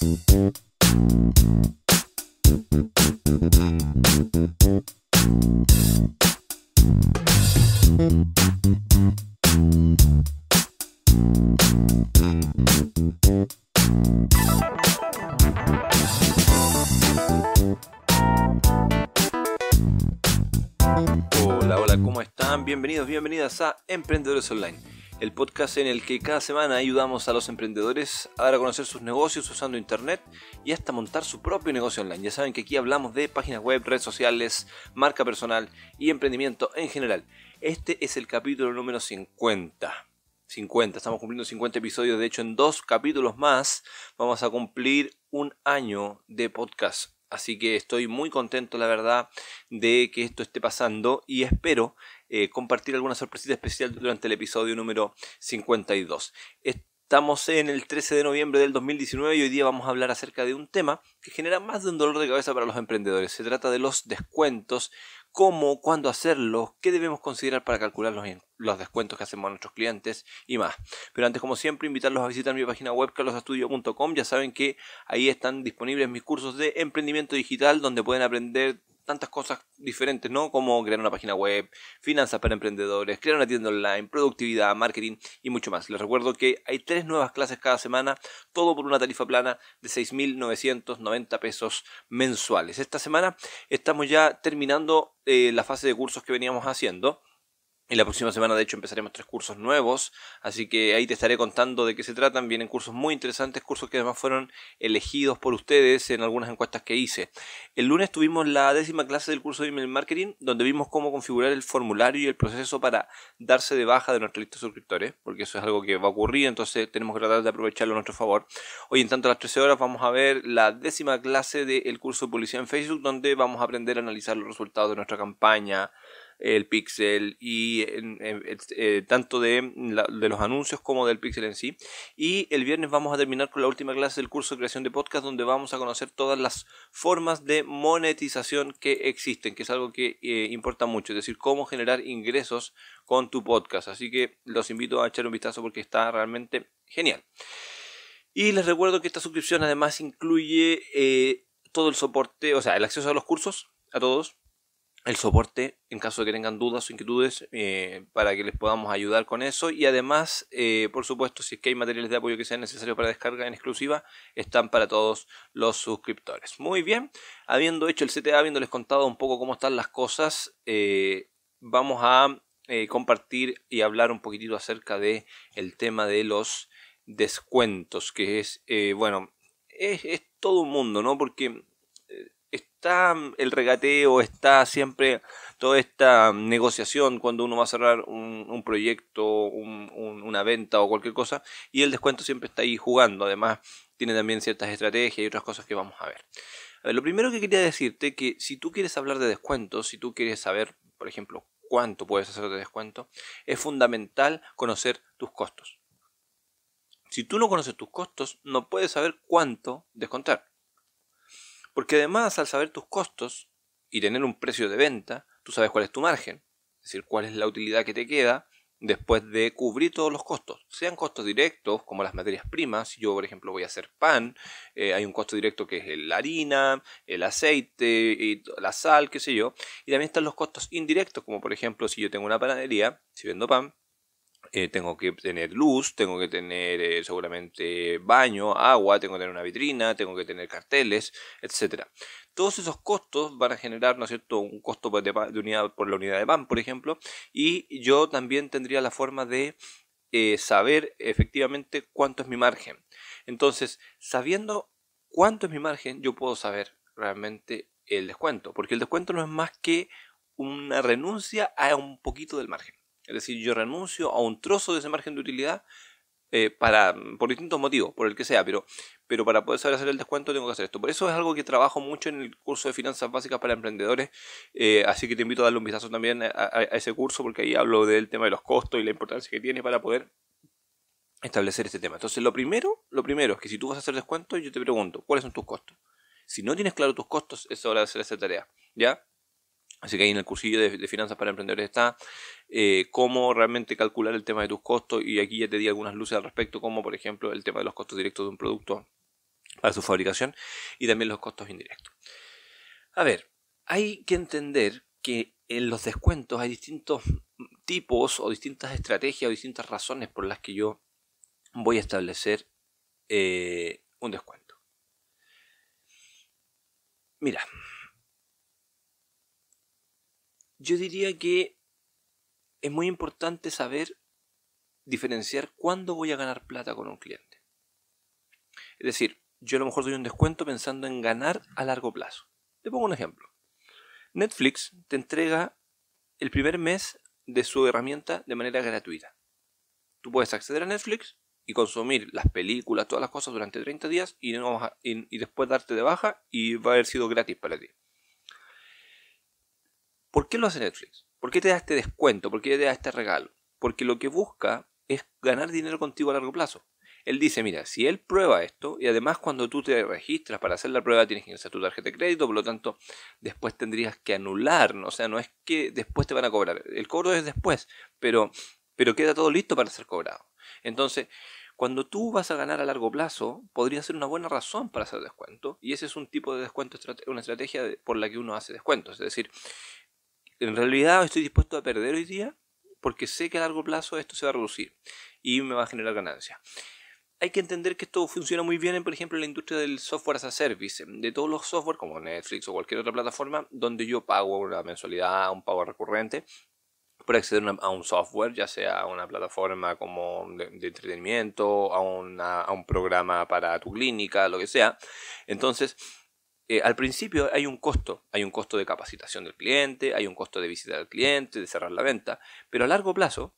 Hola, hola, ¿cómo están? Bienvenidos, bienvenidas a Emprendedores Online el podcast en el que cada semana ayudamos a los emprendedores a dar a conocer sus negocios usando Internet y hasta montar su propio negocio online. Ya saben que aquí hablamos de páginas web, redes sociales, marca personal y emprendimiento en general. Este es el capítulo número 50. 50, estamos cumpliendo 50 episodios, de hecho en dos capítulos más vamos a cumplir un año de podcast Así que estoy muy contento, la verdad, de que esto esté pasando y espero eh, compartir alguna sorpresita especial durante el episodio número 52. Estamos en el 13 de noviembre del 2019 y hoy día vamos a hablar acerca de un tema que genera más de un dolor de cabeza para los emprendedores. Se trata de los descuentos cómo, cuándo hacerlo, qué debemos considerar para calcular los, descuentos que hacemos a nuestros clientes y más. Pero antes, como siempre, invitarlos a visitar mi página web carlosastudio.com. Ya saben que ahí están disponibles mis cursos de emprendimiento digital donde pueden aprender tantas cosas diferentes, ¿no? Como crear una página web, finanzas para emprendedores, crear una tienda online, productividad, marketing y mucho más. Les recuerdo que hay tres nuevas clases cada semana, todo por una tarifa plana de 6.990 pesos mensuales. Esta semana estamos ya terminando eh, la fase de cursos que veníamos haciendo. Y la próxima semana, de hecho, empezaremos tres cursos nuevos, así que ahí te estaré contando de qué se tratan. Vienen cursos muy interesantes, cursos que además fueron elegidos por ustedes en algunas encuestas que hice. El lunes tuvimos la décima clase del curso de email marketing, donde vimos cómo configurar el formulario y el proceso para darse de baja de nuestra lista de suscriptores, porque eso es algo que va a ocurrir, entonces tenemos que tratar de aprovecharlo a nuestro favor. Hoy, en tanto, a las 13 horas vamos a ver la décima clase del curso de publicidad en Facebook, donde vamos a aprender a analizar los resultados de nuestra campaña el Pixel y eh, tanto de, los anuncios como del Pixel en sí. Y el viernes vamos a terminar con la última clase del curso de creación de podcast donde vamos a conocer todas las formas de monetización que existen, que es algo que eh, importa mucho, es decir, cómo generar ingresos con tu podcast. Así que los invito a echar un vistazo porque está realmente genial. Y les recuerdo que esta suscripción además incluye eh, todo el soporte, o sea, el acceso a los cursos, a todos, el soporte en caso de que tengan dudas o inquietudes eh, para que les podamos ayudar con eso y además eh, por supuesto si es que hay materiales de apoyo que sean necesarios para descarga en exclusiva están para todos los suscriptores muy bien habiendo hecho el CTA habiéndoles contado un poco cómo están las cosas eh, vamos a compartir y hablar un poquitito acerca de el tema de los descuentos que es bueno es, es todo un mundo no porque está mm, el regateo, está siempre toda esta mm, negociación cuando uno va a cerrar un, proyecto, una venta o cualquier cosa, y el descuento siempre está ahí jugando. Además, tiene también ciertas estrategias y otras cosas que vamos a ver. lo primero que quería decirte que si tú quieres hablar de descuentos, si tú quieres saber, por ejemplo, cuánto puedes hacer de descuento, es fundamental conocer tus costos. Si tú no conoces tus costos, no puedes saber cuánto descontar. Porque además, al saber tus costos y tener un precio de venta, tú sabes cuál es tu margen, es decir, cuál es la utilidad que te queda después de cubrir todos los costos, sean costos directos como las materias primas, yo por ejemplo voy a hacer pan, eh, hay un costo directo que es la harina, el aceite, y la sal, qué sé yo, y también están los costos indirectos como por ejemplo si yo tengo una panadería, si vendo pan, eh, tengo que tener luz, tengo que tener eh, seguramente baño, agua, tengo que tener una vitrina, tengo que tener carteles, etcétera. Todos esos costos van a generar, ¿no es cierto?, un costo de, unidad, por la unidad de pan, por ejemplo, y yo también tendría la forma de eh, saber efectivamente cuánto es mi margen. Entonces, sabiendo cuánto es mi margen, yo puedo saber realmente el descuento, porque el descuento no es más que una renuncia a un poquito del margen. Es decir, yo renuncio a un trozo de ese margen de utilidad eh, para, mm, por distintos motivos, por el que sea, pero, pero para poder saber hacer el descuento tengo que hacer esto. Por eso es algo que trabajo mucho en el curso de finanzas básicas para emprendedores, eh, así que te invito a darle un vistazo también a, ese curso porque ahí hablo del tema de los costos y la importancia que tiene para poder establecer este tema. Entonces, lo primero, lo primero es que si tú vas a hacer descuento, yo te pregunto, ¿cuáles son tus costos? Si no tienes claro tus costos, es hora de hacer esa tarea, ¿ya? Así que ahí en el cursillo de, finanzas para emprendedores está eh, cómo realmente calcular el tema de tus costos y aquí ya te di algunas luces al respecto, como por ejemplo el tema de los costos directos de un producto para su fabricación y también los costos indirectos. A ver, hay que entender que en los descuentos hay distintos tipos o distintas estrategias o distintas razones por las que yo voy a establecer eh, un descuento. Mira, yo diría que es muy importante saber diferenciar cuándo voy a ganar plata con un cliente. Es decir, yo a lo mejor doy un descuento pensando en ganar a largo plazo. Te pongo un ejemplo. Netflix te entrega el primer mes de su herramienta de manera gratuita. Tú puedes acceder a Netflix y consumir las películas, todas las cosas durante 30 días y, y después darte de baja y va a haber sido gratis para ti. ¿Por qué lo hace Netflix? ¿Por qué te da este descuento? ¿Por qué te da este regalo? Porque lo que busca es ganar dinero contigo a largo plazo. Él dice, mira, si él prueba esto, y además cuando tú te registras para hacer la prueba tienes que ingresar tu tarjeta de crédito, por lo tanto, después tendrías que anular, o sea, no es que después te van a cobrar, el cobro es después, pero, pero queda todo listo para ser cobrado. Entonces, cuando tú vas a ganar a largo plazo, podría ser una buena razón para hacer descuento, y ese es un tipo de descuento, una estrategia por la que uno hace descuento. es decir, en realidad estoy dispuesto a perder hoy día porque sé que a largo plazo esto se va a reducir y me va a generar ganancia. Hay que entender que esto funciona muy bien, por ejemplo, en la industria del software as a service, de todos los software como Netflix o cualquier otra plataforma donde yo pago una mensualidad, un pago recurrente por acceder a un software, ya sea a una plataforma como de, entretenimiento, a un programa para tu clínica, lo que sea. Entonces, eh, al principio hay un costo, hay un costo de capacitación del cliente, hay un costo de visitar al cliente, de cerrar la venta, pero a largo plazo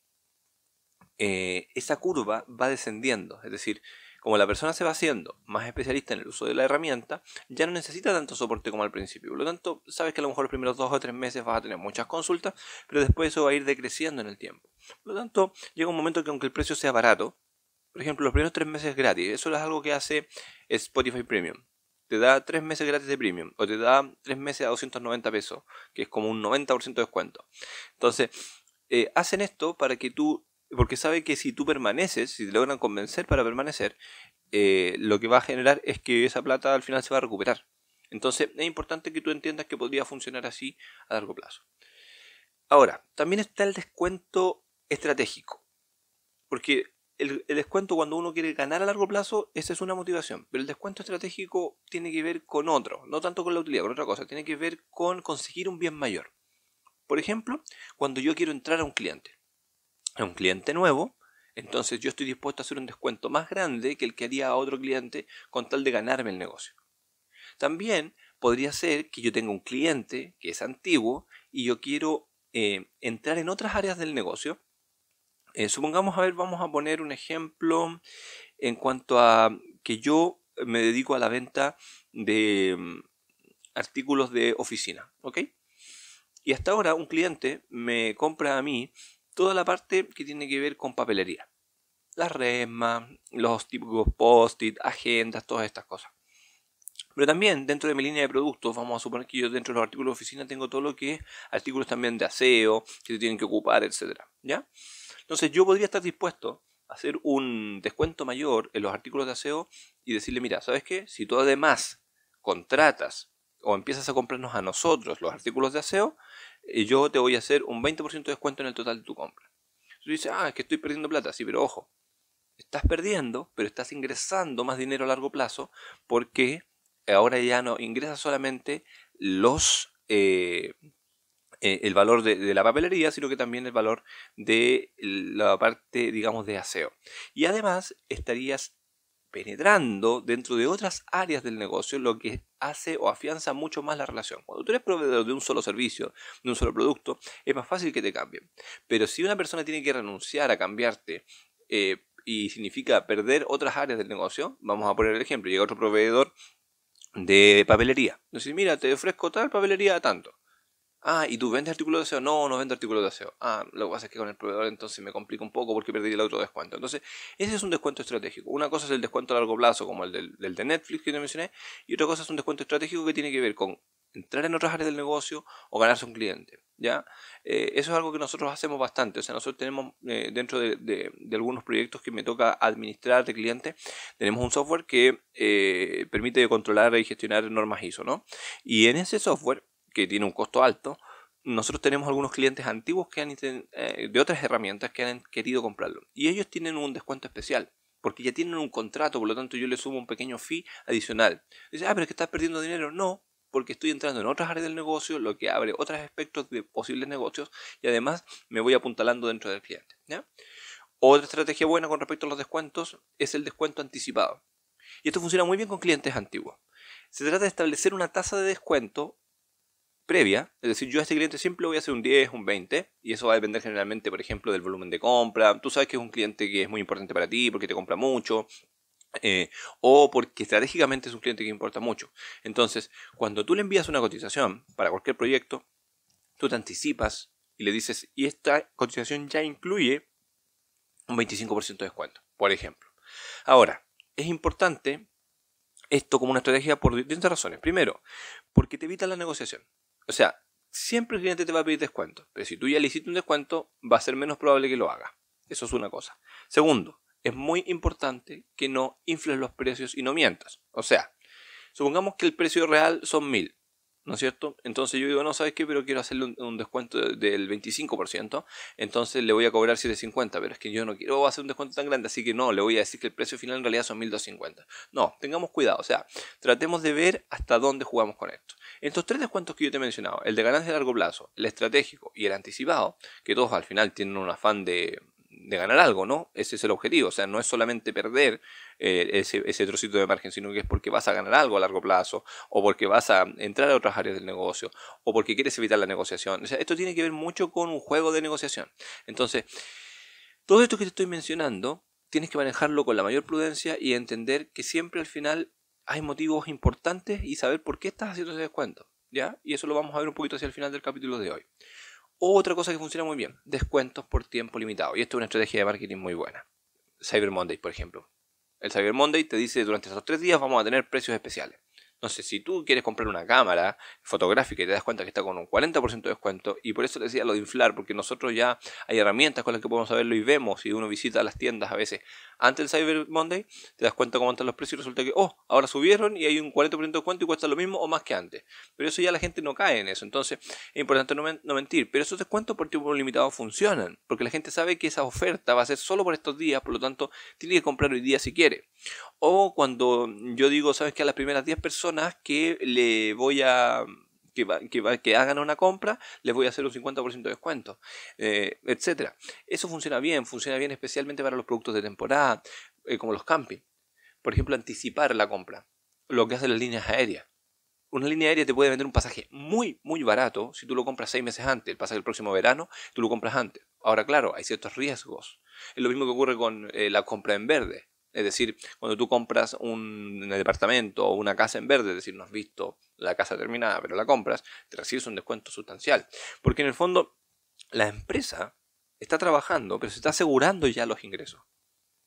eh, esa curva va descendiendo, es decir, como la persona se va haciendo más especialista en el uso de la herramienta, ya no necesita tanto soporte como al principio. Por lo tanto, sabes que a lo mejor los primeros dos o tres meses vas a tener muchas consultas, pero después eso va a ir decreciendo en el tiempo. Por lo tanto, llega un momento que aunque el precio sea barato, por ejemplo, los primeros tres meses gratis, eso es algo que hace Spotify Premium te da 3 meses gratis de premium o te da 3 meses a 290 pesos, que es como un 90% de descuento. Entonces, eh, hacen esto para que tú, porque sabe que si tú permaneces, si te logran convencer para permanecer, eh, lo que va a generar es que esa plata al final se va a recuperar. Entonces, es importante que tú entiendas que podría funcionar así a largo plazo. Ahora, también está el descuento estratégico. Porque el, descuento cuando uno quiere ganar a largo plazo, esa es una motivación. Pero el descuento estratégico tiene que ver con otro, no tanto con la utilidad, con otra cosa, tiene que ver con conseguir un bien mayor. Por ejemplo, cuando yo quiero entrar a un cliente, a un cliente nuevo, entonces yo estoy dispuesto a hacer un descuento más grande que el que haría a otro cliente con tal de ganarme el negocio. También podría ser que yo tenga un cliente que es antiguo y yo quiero eh, entrar en otras áreas del negocio eh, supongamos, a ver, vamos a poner un ejemplo en cuanto a que yo me dedico a la venta de mm, artículos de oficina, ¿ok? Y hasta ahora un cliente me compra a mí toda la parte que tiene que ver con papelería. Las resmas, los típicos post-it, agendas, todas estas cosas. Pero también dentro de mi línea de productos, vamos a suponer que yo dentro de los artículos de oficina tengo todo lo que es artículos también de aseo, que se tienen que ocupar, etc. ¿Ya? Entonces yo podría estar dispuesto a hacer un descuento mayor en los artículos de aseo y decirle, mira, ¿sabes qué? Si tú además contratas o empiezas a comprarnos a nosotros los artículos de aseo, eh, yo te voy a hacer un 20% de descuento en el total de tu compra. Tú dices, ah, es que estoy perdiendo plata, sí, pero ojo, estás perdiendo, pero estás ingresando más dinero a largo plazo porque ahora ya no ingresas solamente los eh, eh, el valor de, la papelería, sino que también el valor de la parte, digamos, de aseo. Y además estarías penetrando dentro de otras áreas del negocio, lo que hace o afianza mucho más la relación. Cuando tú eres proveedor de un solo servicio, de un solo producto, es más fácil que te cambien. Pero si una persona tiene que renunciar a cambiarte, eh, y significa perder otras áreas del negocio, vamos a poner el ejemplo, llega otro proveedor de papelería. Entonces, mira, te ofrezco tal papelería a tanto. Ah, ¿y tú vendes artículos de SEO? No, no vendo artículos de aseo. Ah, lo que pasa es que con el proveedor entonces me complica un poco porque perdí el otro descuento. Entonces, ese es un descuento estratégico. Una cosa es el descuento a largo plazo, como el del, de Netflix que te mencioné, y otra cosa es un descuento estratégico que tiene que ver con entrar en otras áreas del negocio o ganarse un cliente. ¿ya? Eh, eso es algo que nosotros hacemos bastante. O sea, nosotros tenemos eh, dentro de, algunos proyectos que me toca administrar de cliente tenemos un software que eh, permite controlar y gestionar normas ISO, ¿no? Y en ese software que tiene un costo alto, nosotros tenemos algunos clientes antiguos que han, eh, de otras herramientas que han querido comprarlo. Y ellos tienen un descuento especial, porque ya tienen un contrato, por lo tanto yo le sumo un pequeño fee adicional. Dice, ah, pero es que estás perdiendo dinero. No, porque estoy entrando en otras áreas del negocio, lo que abre otros aspectos de posibles negocios y además me voy apuntalando dentro del cliente. Otra estrategia buena con respecto a los descuentos es el descuento anticipado. Y esto funciona muy bien con clientes antiguos. Se trata de establecer una tasa de descuento previa, es decir, yo a este cliente siempre voy a hacer un 10, un 20, y eso va a depender generalmente, por ejemplo, del volumen de compra. Tú sabes que es un cliente que es muy importante para ti porque te compra mucho, eh, o porque estratégicamente es un cliente que importa mucho. Entonces, cuando tú le envías una cotización para cualquier proyecto, tú te anticipas y le dices, y esta cotización ya incluye un 25% de descuento, por ejemplo. Ahora, es importante esto como una estrategia por distintas razones. Primero, porque te evita la negociación. O sea, siempre el cliente te va a pedir descuento, pero si tú ya le un descuento, va a ser menos probable que lo haga. Eso es una cosa. Segundo, es muy importante que no infles los precios y no mientas. O sea, supongamos que el precio real son 1000, ¿no es cierto? Entonces yo digo, no, ¿sabes qué? Pero quiero hacerle un, un descuento del 25%, entonces le voy a cobrar 750, pero es que yo no quiero hacer un descuento tan grande, así que no, le voy a decir que el precio final en realidad son 1250. No, tengamos cuidado, o sea, tratemos de ver hasta dónde jugamos con esto. Estos tres descuentos que yo te he mencionado, el de ganancia a largo plazo, el estratégico y el anticipado, que todos al final tienen un afán de, ganar algo, ¿no? Ese es el objetivo, o sea, no es solamente perder eh, ese, ese, trocito de margen, sino que es porque vas a ganar algo a largo plazo, o porque vas a entrar a otras áreas del negocio, o porque quieres evitar la negociación. O sea, esto tiene que ver mucho con un juego de negociación. Entonces, todo esto que te estoy mencionando, tienes que manejarlo con la mayor prudencia y entender que siempre al final hay motivos importantes y saber por qué estás haciendo ese descuento. ¿Ya? Y eso lo vamos a ver un poquito hacia el final del capítulo de hoy. Otra cosa que funciona muy bien, descuentos por tiempo limitado. Y esto es una estrategia de marketing muy buena. Cyber Monday, por ejemplo. El Cyber Monday te dice durante esos tres días vamos a tener precios especiales. No sé, si tú quieres comprar una cámara fotográfica y te das cuenta que está con un 40% de descuento, y por eso te decía lo de inflar, porque nosotros ya hay herramientas con las que podemos saberlo y vemos, y uno visita las tiendas a veces antes del Cyber Monday, te das cuenta cómo están los precios y resulta que, oh, ahora subieron y hay un 40% de descuento y cuesta lo mismo o más que antes. Pero eso ya la gente no cae en eso, entonces es importante no, no mentir, pero esos descuentos por tiempo limitado funcionan, porque la gente sabe que esa oferta va a ser solo por estos días, por lo tanto tiene que comprar hoy día si quiere. O cuando yo digo, sabes que a las primeras 10 personas que le voy a que, hagan una compra, les voy a hacer un 50% de descuento, eh, etcétera. Eso funciona bien, funciona bien especialmente para los productos de temporada, eh, como los camping. Por ejemplo, anticipar la compra, lo que hacen las líneas aéreas. Una línea aérea te puede vender un pasaje muy, muy barato si tú lo compras 6 meses antes. El pasaje del próximo verano, tú lo compras antes. Ahora, claro, hay ciertos riesgos. Es lo mismo que ocurre con eh, la compra en verde. Es decir, cuando tú compras un, departamento o una casa en verde, es decir, no has visto la casa terminada, pero la compras, te recibes un descuento sustancial. Porque en el fondo, la empresa está trabajando, pero se está asegurando ya los ingresos.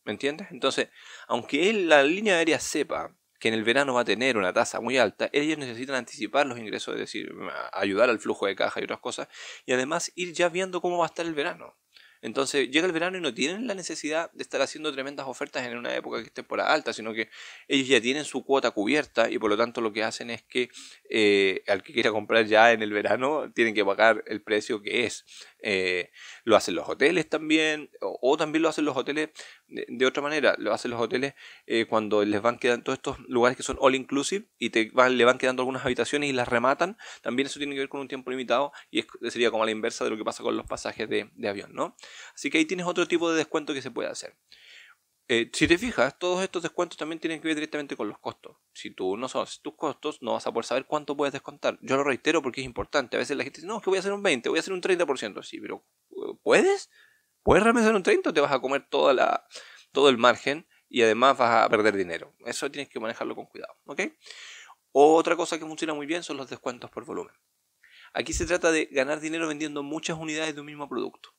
¿Me entiendes? Entonces, aunque él, la línea aérea sepa que en el verano va a tener una tasa muy alta, ellos necesitan anticipar los ingresos, es decir, ayudar al flujo de caja y otras cosas, y además ir ya viendo cómo va a estar el verano. Entonces llega el verano y no tienen la necesidad de estar haciendo tremendas ofertas en una época que es temporada alta, sino que ellos ya tienen su cuota cubierta y por lo tanto lo que hacen es que eh, al que quiera comprar ya en el verano tienen que pagar el precio que es. Eh, lo hacen los hoteles también, o, también lo hacen los hoteles de, otra manera, lo hacen los hoteles eh, cuando les van quedando todos estos lugares que son all inclusive y te van, le van quedando algunas habitaciones y las rematan, también eso tiene que ver con un tiempo limitado y sería como a la inversa de lo que pasa con los pasajes de, de avión, ¿no? Así que ahí tienes otro tipo de descuento que se puede hacer. Eh, si te fijas, todos estos descuentos también tienen que ver directamente con los costos. Si tú no sabes tus costos, no vas a poder saber cuánto puedes descontar. Yo lo reitero porque es importante. A veces la gente dice, no, es que voy a hacer un 20, voy a hacer un 30%. Sí, pero eh, ¿puedes? ¿Puedes realmente hacer un 30 te vas a comer toda todo el margen y además vas a perder dinero? Eso tienes que manejarlo con cuidado, ¿ok? Otra cosa que funciona muy bien son los descuentos por volumen. Aquí se trata de ganar dinero vendiendo muchas unidades de un mismo producto.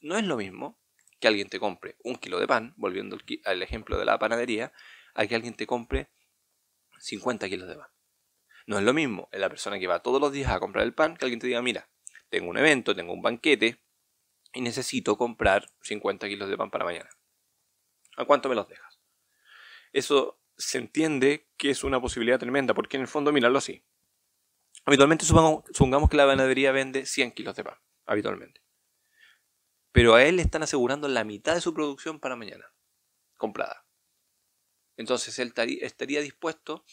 No es lo mismo que alguien te compre un kilo de pan, volviendo al ejemplo de la panadería, a que alguien te compre 50 kilos de pan. No es lo mismo en la persona que va todos los días a comprar el pan que alguien te diga, mira, tengo un evento, tengo un banquete y necesito comprar 50 kilos de pan para mañana. ¿A cuánto me los dejas? Eso se entiende que es una posibilidad tremenda, porque en el fondo, míralo así. Habitualmente supongamos que la panadería vende 100 kilos de pan, habitualmente pero a él le están asegurando la mitad de su producción para mañana, comprada. Entonces él estaría dispuesto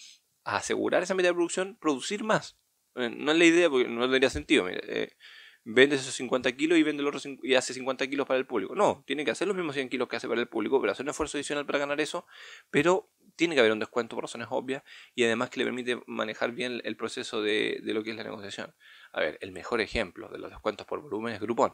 a asegurar esa mitad de producción, producir más. Eh, no es la idea porque no tendría sentido. Eh, vende esos 50 kilos y vende los otros y hace 50 kilos para el público. No, tiene que hacer los mismos 100 kilos que hace para el público, pero hacer un esfuerzo adicional para ganar eso. Pero tiene que haber un descuento por razones obvias y además que le permite manejar bien el proceso de, de lo que es la negociación. A ver, el mejor ejemplo de los descuentos por volumen es Groupon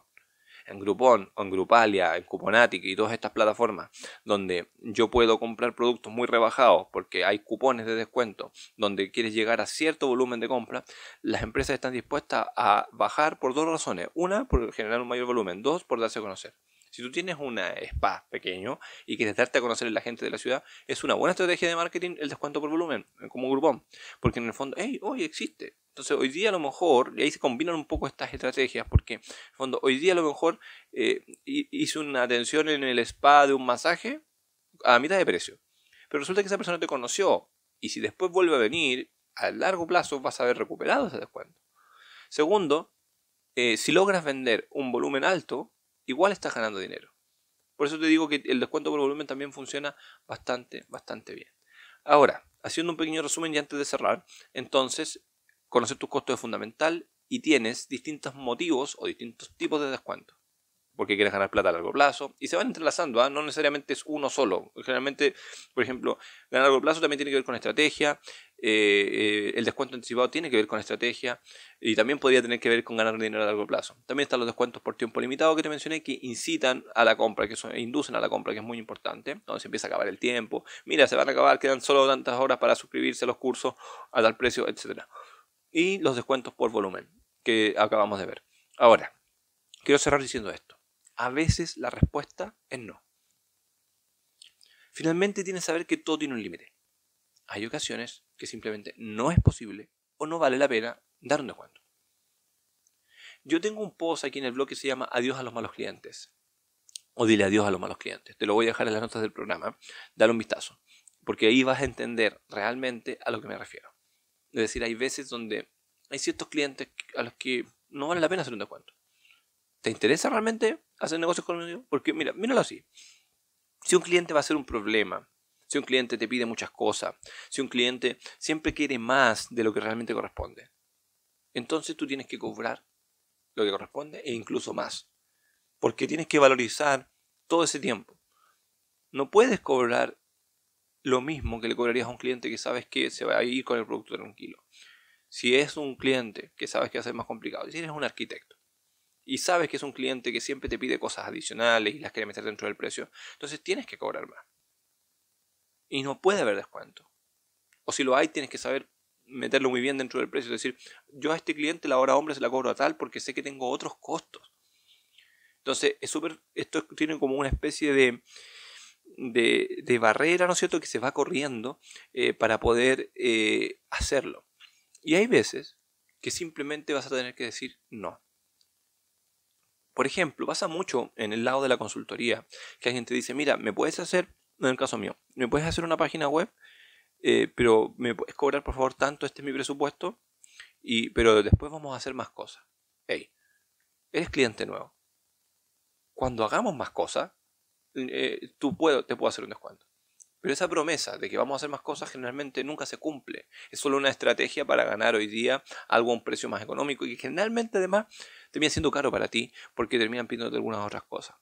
en Groupon, en Grupalia, en Cuponatic y todas estas plataformas donde yo puedo comprar productos muy rebajados porque hay cupones de descuento donde quieres llegar a cierto volumen de compra, las empresas están dispuestas a bajar por dos razones. Una, por generar un mayor volumen. Dos, por darse a conocer. Si tú tienes una spa pequeño y quieres darte a conocer a la gente de la ciudad, es una buena estrategia de marketing el descuento por volumen, como Groupon. Porque en el fondo, hey, hoy existe. Entonces hoy día a lo mejor, y ahí se combinan un poco estas estrategias, porque en fondo hoy día a lo mejor eh, hice una atención en el spa de un masaje a mitad de precio. Pero resulta que esa persona te conoció y si después vuelve a venir, a largo plazo vas a haber recuperado ese descuento. Segundo, eh, si logras vender un volumen alto, igual estás ganando dinero. Por eso te digo que el descuento por volumen también funciona bastante, bastante bien. Ahora, haciendo un pequeño resumen y antes de cerrar, entonces conocer tus costos es fundamental y tienes distintos motivos o distintos tipos de descuento. Porque quieres ganar plata a largo plazo y se van entrelazando, ¿ah? no necesariamente es uno solo. Generalmente, por ejemplo, ganar a largo plazo también tiene que ver con estrategia, eh, eh, el descuento anticipado tiene que ver con estrategia y también podría tener que ver con ganar dinero a largo plazo. También están los descuentos por tiempo limitado que te mencioné que incitan a la compra, que son, inducen a la compra, que es muy importante. Entonces se empieza a acabar el tiempo, mira, se van a acabar, quedan solo tantas horas para suscribirse a los cursos a dar precio, etcétera y los descuentos por volumen que acabamos de ver. Ahora, quiero cerrar diciendo esto. A veces la respuesta es no. Finalmente tienes que saber que todo tiene un límite. Hay ocasiones que simplemente no es posible o no vale la pena dar un descuento. Yo tengo un post aquí en el blog que se llama Adiós a los malos clientes. O dile adiós a los malos clientes. Te lo voy a dejar en las notas del programa. Dale un vistazo. Porque ahí vas a entender realmente a lo que me refiero. Es decir, hay veces donde hay ciertos clientes a los que no vale la pena hacer un descuento. ¿Te interesa realmente hacer negocios con conmigo? Porque mira, míralo así. Si un cliente va a ser un problema, si un cliente te pide muchas cosas, si un cliente siempre quiere más de lo que realmente corresponde, entonces tú tienes que cobrar lo que corresponde e incluso más. Porque tienes que valorizar todo ese tiempo. No puedes cobrar lo mismo que le cobrarías a un cliente que sabes que se va a ir con el producto tranquilo. Si es un cliente que sabes que va a ser más complicado, si eres un arquitecto y sabes que es un cliente que siempre te pide cosas adicionales y las quiere meter dentro del precio, entonces tienes que cobrar más. Y no puede haber descuento. O si lo hay, tienes que saber meterlo muy bien dentro del precio. Es decir, yo a este cliente la hora hombre se la cobro a tal porque sé que tengo otros costos. Entonces, es súper, esto tiene como una especie de, de, barrera, ¿no es cierto?, que se va corriendo eh, para poder eh, hacerlo. Y hay veces que simplemente vas a tener que decir no. Por ejemplo, pasa mucho en el lado de la consultoría que alguien te dice, mira, me puedes hacer, en el caso mío, me puedes hacer una página web, eh, pero me puedes cobrar por favor tanto, este es mi presupuesto, y, pero después vamos a hacer más cosas. Hey, eres cliente nuevo. Cuando hagamos más cosas, eh, tú puedo, te puedo hacer un descuento. Pero esa promesa de que vamos a hacer más cosas generalmente nunca se cumple. Es solo una estrategia para ganar hoy día algo a un precio más económico y que generalmente además termina siendo caro para ti porque terminan pidiéndote algunas otras cosas.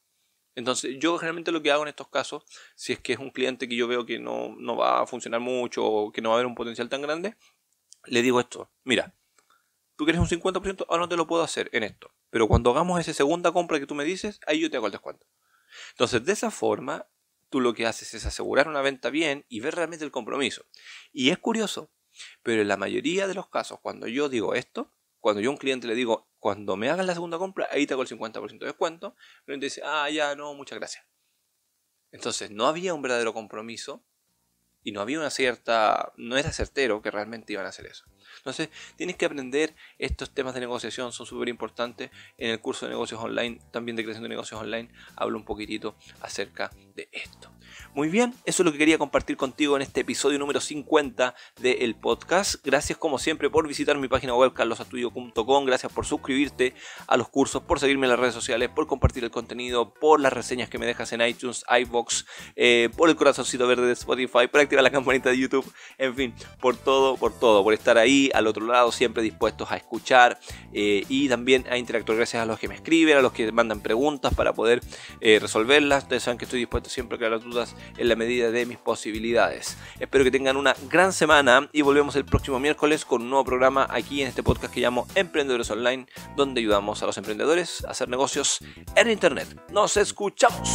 Entonces yo generalmente lo que hago en estos casos, si es que es un cliente que yo veo que no, no va a funcionar mucho o que no va a haber un potencial tan grande, le digo esto, mira, tú quieres un 50%, ahora no te lo puedo hacer en esto. Pero cuando hagamos esa segunda compra que tú me dices, ahí yo te hago el descuento. Entonces, de esa forma, tú lo que haces es asegurar una venta bien y ver realmente el compromiso. Y es curioso, pero en la mayoría de los casos, cuando yo digo esto, cuando yo a un cliente le digo, cuando me hagas la segunda compra, ahí te hago el 50% de descuento, el cliente dice, ah, ya, no, muchas gracias. Entonces, no había un verdadero compromiso y no había una cierta, no era certero que realmente iban a hacer eso. Entonces, tienes que aprender estos temas de negociación, son súper importantes. En el curso de negocios online, también de creación de negocios online, hablo un poquitito acerca de esto. Muy bien, eso es lo que quería compartir contigo en este episodio número 50 del podcast. Gracias como siempre por visitar mi página web carlosastudio.com, gracias por suscribirte a los cursos, por seguirme en las redes sociales, por compartir el contenido, por las reseñas que me dejas en iTunes, iBox, eh, por el corazoncito verde de Spotify, por activar la campanita de YouTube, en fin, por todo, por todo, por estar ahí al otro lado, siempre dispuestos a escuchar eh, y también a interactuar gracias a los que me escriben, a los que mandan preguntas para poder eh, resolverlas. Ustedes saben que estoy dispuesto siempre a aclarar dudas en la medida de mis posibilidades. Espero que tengan una gran semana y volvemos el próximo miércoles con un nuevo programa aquí en este podcast que llamo Emprendedores Online, donde ayudamos a los emprendedores a hacer negocios en Internet. Nos escuchamos.